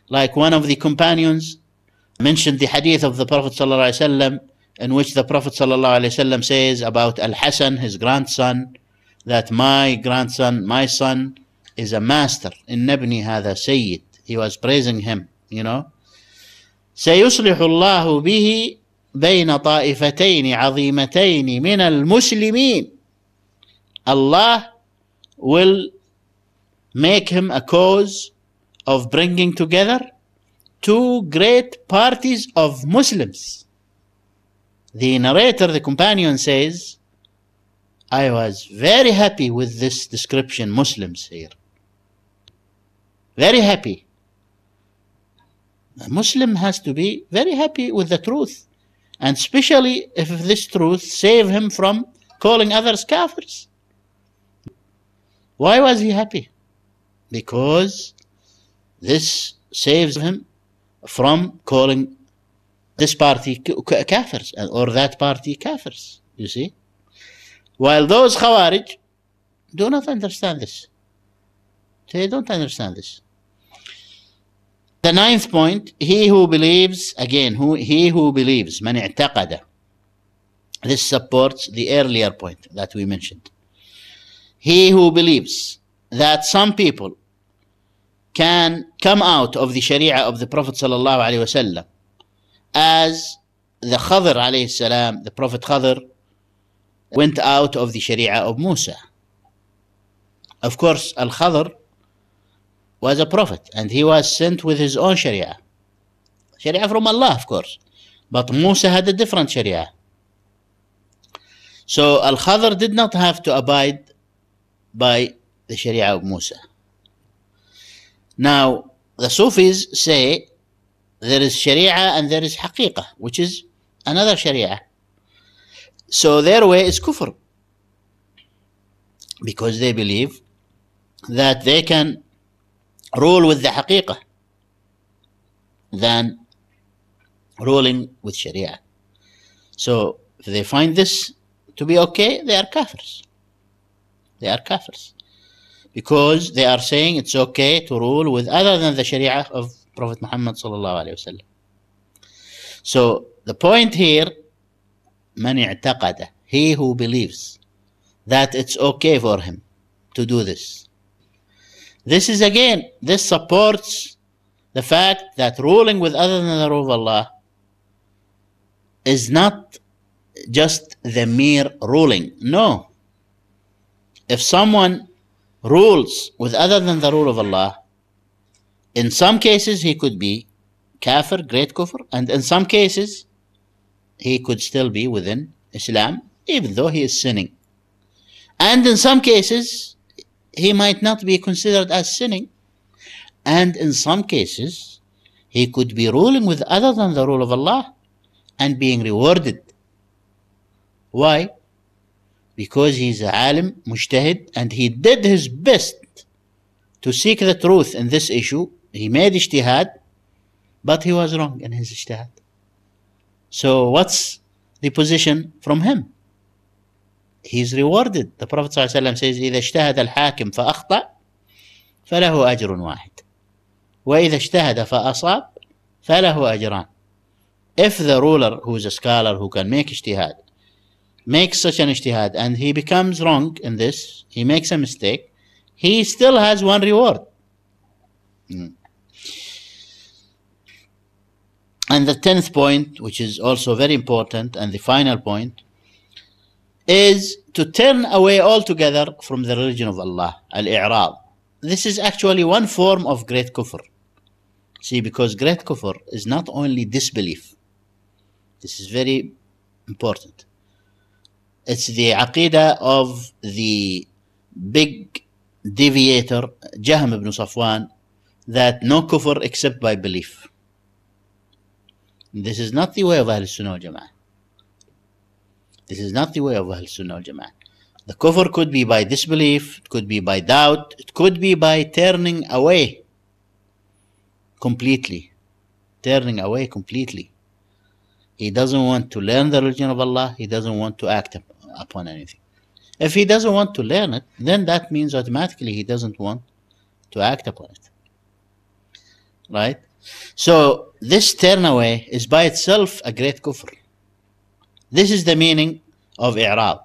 A: Like one of the companions mentioned the hadith of the Prophet ﷺ, in which the Prophet ﷺ says about Al Hassan, his grandson, that my grandson, my son, is a master. In Nabni Hada Sayyid. He was praising him, you know. سيصلح الله به بين طائفتين عظيمتين من المسلمين. Allah will make him a cause of bringing together two great parties of Muslims. The narrator, the companion says, I was very happy with this description, Muslims here. Very happy. A Muslim has to be very happy with the truth, and especially if this truth save him from calling others kafirs. Why was he happy? because this saves him from calling this party kafirs or that party kafirs. You see? While those Khawarij do not understand this. They don't understand this. The ninth point, he who believes, again, who, he who believes, man اعتقد. This supports the earlier point that we mentioned. He who believes that some people can come out of the sharia of the Prophet sallallahu alaihi wasallam as the Khadr alayhi salam, the Prophet Khadr went out of the sharia of Musa. Of course, Al Khadr was a prophet and he was sent with his own sharia. Sharia from Allah, of course. But Musa had a different sharia. So Al Khadr did not have to abide by the sharia of Musa. Now, the Sufis say there is Sharia and there is Haqiqah, which is another Sharia. So their way is kufr because they believe that they can rule with the Haqiqah than ruling with Sharia. So if they find this to be okay, they are kafirs. They are kafirs because they are saying it's okay to rule with other than the Sharia of Prophet Muhammad sallallahu alaihi wasallam. So the point here, من اعتقد, he who believes that it's okay for him to do this. This is again, this supports the fact that ruling with other than the rule of Allah is not just the mere ruling. No. If someone rules with other than the rule of Allah, in some cases he could be kafir, great kufr, and in some cases he could still be within Islam, even though he is sinning. And in some cases, he might not be considered as sinning. And in some cases, he could be ruling with other than the rule of Allah and being rewarded. Why? because he is a alim مجتهد and he did his best to seek the truth in this issue he made ijtihad, but he was wrong in his ijtihad. so what's the position from him he is rewarded the Prophet ﷺ says إذا اجتهد الحاكم فأخطأ فله أجر واحد وإذا اجتهد فأصاب فله أجران if the ruler who is a scholar who can make اجتهاد makes such an ijtihad and he becomes wrong in this, he makes a mistake, he still has one reward. Hmm. And the tenth point, which is also very important, and the final point, is to turn away altogether from the religion of Allah, al irad This is actually one form of great kufr. See, because great kufr is not only disbelief, this is very important. It's the aqidah of the big deviator Jahm ibn Safwan that no kufr except by belief. This is not the way of Ahl Sunnah Jama'ah. This is not the way of Ahl Sunnah Jama'ah. The kufr could be by disbelief, it could be by doubt, it could be by turning away completely. Turning away completely. He doesn't want to learn the religion of Allah, he doesn't want to act upon upon anything. If he doesn't want to learn it, then that means automatically he doesn't want to act upon it. Right? So this turn away is by itself a great kufr. This is the meaning of i'rab.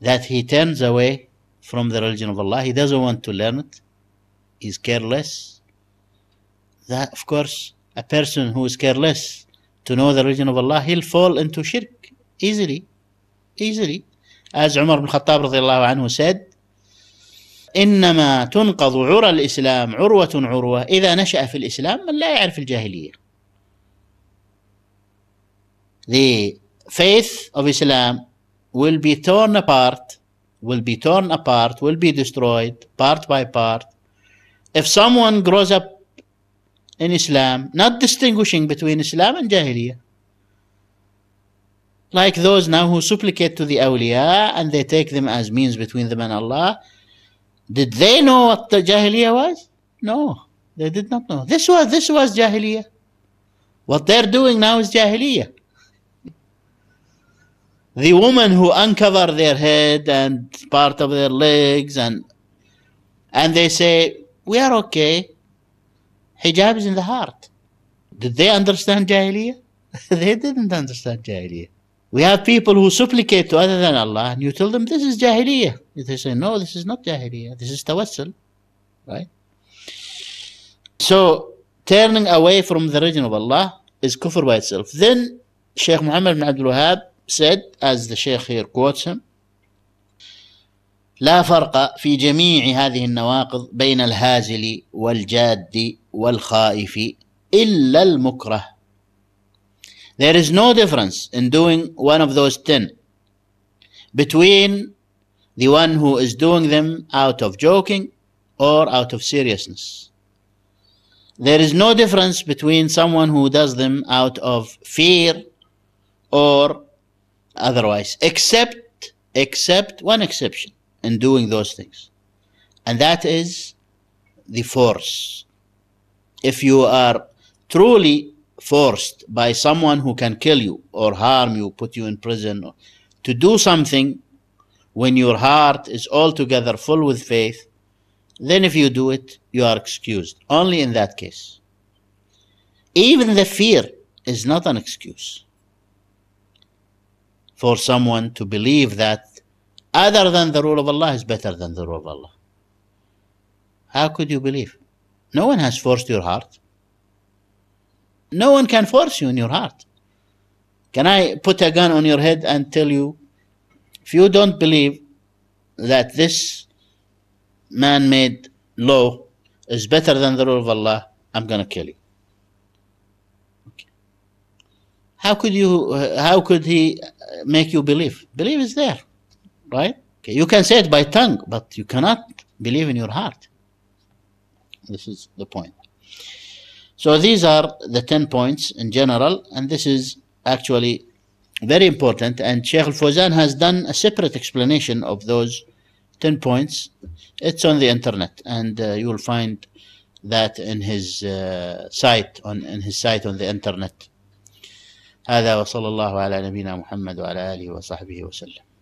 A: That he turns away from the religion of Allah. He doesn't want to learn it. He's careless. That, of course, a person who is careless to know the religion of Allah, he'll fall into shirk easily ايزلي از عمر بن الخطاب رضي الله عنه said انما تنقض عرى الاسلام عروه عروه اذا نشا في الاسلام من لا يعرف الجاهليه the faith of Islam will be torn apart, will be torn apart, will be destroyed part by part. If someone grows up in Islam, not distinguishing between Islam and Jahiliyyah, like those now who supplicate to the awliya and they take them as means between them and Allah. Did they know what the Jahiliyyah was? No, they did not know. This was this was Jahiliyyah. What they're doing now is Jahiliyyah. The women who uncover their head and part of their legs and and they say, We are okay. Hijab is in the heart. Did they understand Jahiliyyah? they didn't understand Jahiliyyah. We have people who supplicate to other than Allah, and you tell them this is jahiliyyah. They say, no, this is not jahiliyyah, this is tawassul, right? So, turning away from the religion of Allah is kufr by itself. Then, Sheikh Muhammad bin Abdul Wahab said, as the Sheikh here quotes him, لا فرق في جميع هذه النواقض بين الهازل والجاد والخائف إلا المكره There is no difference in doing one of those ten between the one who is doing them out of joking or out of seriousness. There is no difference between someone who does them out of fear or otherwise, except except one exception in doing those things, and that is the force. If you are truly forced by someone who can kill you or harm you, put you in prison, to do something when your heart is altogether full with faith, then if you do it, you are excused. Only in that case. Even the fear is not an excuse for someone to believe that other than the rule of Allah is better than the rule of Allah. How could you believe? No one has forced your heart. No one can force you in your heart. Can I put a gun on your head and tell you, if you don't believe that this man made law is better than the rule of Allah, I'm going to kill you? Okay. How could you? How could he make you believe? Believe is there, right? Okay. You can say it by tongue, but you cannot believe in your heart. This is the point. So these are the 10 points in general, and this is actually very important. And Sheikh Al has done a separate explanation of those 10 points. It's on the internet, and uh, you will find that in his uh, site on in his site on the internet. هذا وصلى الله على نبينا محمد وعلى آله وصحبه وسلم